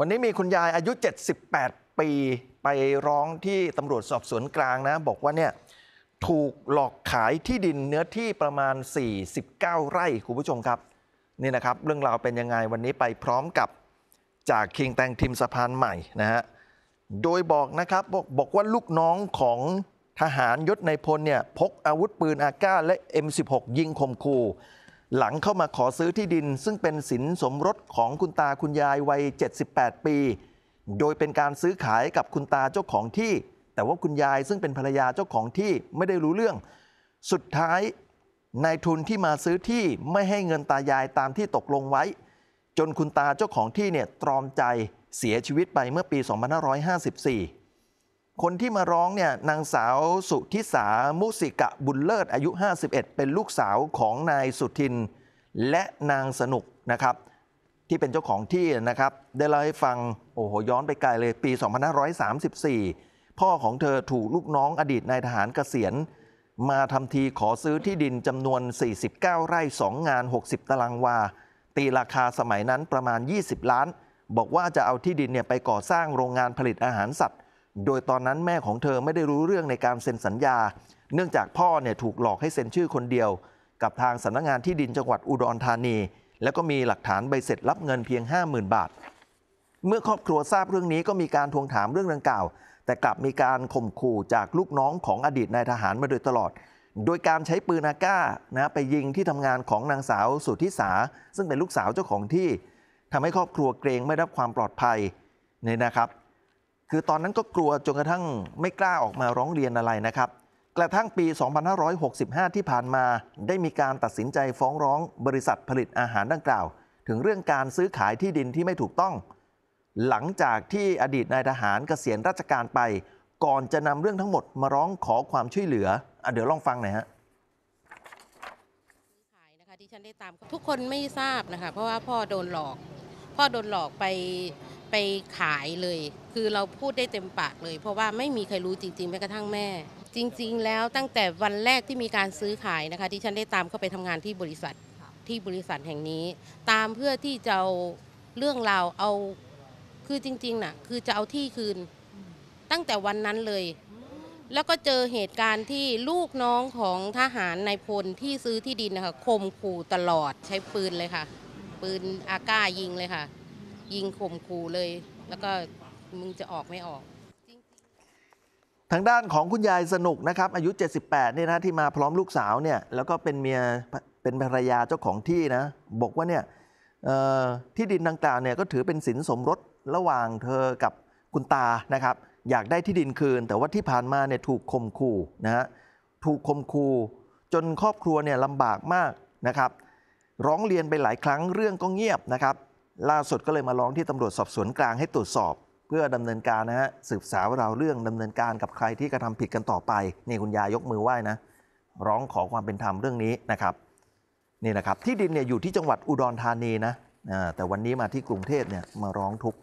วันนี้มีคุณยายอายุ 78 ปีไปร้องที่ตำรวจสอบสวนกลางนะ บอกว่าเนี่ยถูกหลอกขายที่ดินเนื้อที่ประมาณ 49 ไร่ คุณผู้ชมครับ นี่นะครับ เรื่องราวเป็นยังไง วันนี้ไปพร้อมกับ จากคิงแตงทีมสะพานใหม่นะฮะโดยบอกนะครับบอกบอกว่าลูกน้องของทหารยศในพลเนี่ยพกอาวุธปืนอาก้าและ M16 ยิงคมคูหลังเข้ามาขอซื้อที่ดิน ซึ่งเป็นสินสมรสของคุณตาคุณยายวัย78 ปี โดยเป็นการซื้อขายกับคุณตาเจ้าของที่ แต่ว่าคุณยายซึ่งเป็นภรรยาเจ้าของที่ไม่ได้รู้เรื่อง สุดท้ายนายทุนที่มาซื้อที่ไม่ให้เงินตายายตามที่ตกลงไว้ จนคุณตาเจ้าของที่เนี่ยตรอมใจเสียชีวิตไปเมื่อปี 2554คนที่มาร้องเนี่ยนางสาวสุทิสามุสิกะบุญเลิศ อายุ 51 เป็นลูกสาวของนายสุทิน และนางสนุกนะครับที่เป็นเจ้าของที่นะครับได้เล่าให้ฟังโอ้โหย้อนไปไกลเลยปี 2534 พ่อของเธอถูกลูกน้องอดีตนายทหารเกษียณมาทำทีขอซื้อที่ดินจำนวน 49 ไร่2งาน60 ตารางวา ตีราคาสมัยนั้นประมาณ 20 ล้าน บอกว่าจะเอาที่ดินเนี่ยไปก่อสร้างโรงงานผลิตอาหารสัตว์โดยตอนนั้นแม่ของเธอไม่ได้รู้เรื่องในการเซ็นสัญญา เนื่องจากพ่อเนี่ยถูกหลอกให้เซ็นชื่อคนเดียว กับทางสำนักงงานที่ดินจังหวัดอุดรธานี แล้วก็มีหลักฐานใบเสร็จรับเงินเพียง 50,000 บาท เมื่อครอบครัวทราบเรื่องนี้ก็มีการทวงถามเรื่องดังกล่าว แต่กลับมีการข่มขู่จากลูกน้องของอดีตนายทหารมาโดยตลอด โดยการใช้ปืนอาก้านะไปยิงที่ทำงานของนางสาวสุทธิสา ซึ่งเป็นลูกสาวเจ้าของที่ ทำให้ครอบครัวเกรงไม่รับความปลอดภัยนี่นะครับคือตอนนั้นก็กลัวจนกระทั่งไม่กล้าออกมาร้องเรียนอะไรนะครับ กระทั่งปี 2565 ที่ผ่านมา ได้มีการตัดสินใจฟ้องร้องบริษัทผลิตอาหารดังกล่าว ถึงเรื่องการซื้อขายที่ดินที่ไม่ถูกต้อง หลังจากที่อดีตนายทหารเกษียณราชการไป ก่อนจะนำเรื่องทั้งหมด มาร้องขอความช่วยเหลืออเดี๋ยวลองฟังหน่อยฮะที่ฉันได้ตามทุกคนไม่ทราบนะคะเพราะว่าพ่อโดนหลอกพ่อโดนหลอกไปไปขายเลย คือเราพูดได้เต็มปากเลย เพราะว่าไม่มีใครรู้จริงๆแม้กระทั่งแม่ จริง ๆ แล้วตั้งแต่วันแรกที่มีการซื้อขายนะคะ ที่ฉันได้ตามเข้าไปทำงานที่บริษัทที่บริษัทแห่งนี้ ตามเพื่อที่จะเอาเรื่องราวเอาคือจริงๆน่ะ คือจะเอาที่คืนตั้งแต่วันนั้นเลย แล้วก็เจอเหตุการณ์ที่ลูกน้องของทหารนายพลที่ซื้อที่ดินนะคะข่มขู่ตลอดใช้ปืนเลยค่ะ ปืนอาก้ายิงเลยค่ะยิงข่มขู่เลยแล้วก็มึงจะออกไม่ออก ทางด้านของคุณยายสนุกนะครับ อายุ 78เนี่ยนะที่มาพร้อมลูกสาวเนี่ยแล้วก็เป็นเมียเป็นภรรยาเจ้าของที่นะบอกว่าเนี่ยที่ดินดังกล่าวเนี่ย ก็ถือเป็นสินสมรสระหว่างเธอกับคุณตานะครับ อยากได้ที่ดินคืน แต่ว่าที่ผ่านมาเนี่ยถูกข่มขู่นะฮะถูกข่มขู่จนครอบครัวเนี่ยลำบากมากนะครับ ร้องเรียนไปหลายครั้งเรื่องก็เงียบนะครับล่าสุดก็เลยมาร้องที่ตำรวจสอบสวนกลางให้ตรวจสอบ เพื่อดำเนินการนะฮะสืบสาวราวเรื่องดำเนินการกับใครที่กระทำผิดกันต่อไปนี่คุณยายยกมือไหว้นะร้องขอความเป็นธรรมเรื่องนี้นะครับนี่นะครับที่ดินเนี่ยอยู่ที่จังหวัดอุดรธานีนะแต่วันนี้มาที่กรุงเทพเนี่ยมาร้องทุกข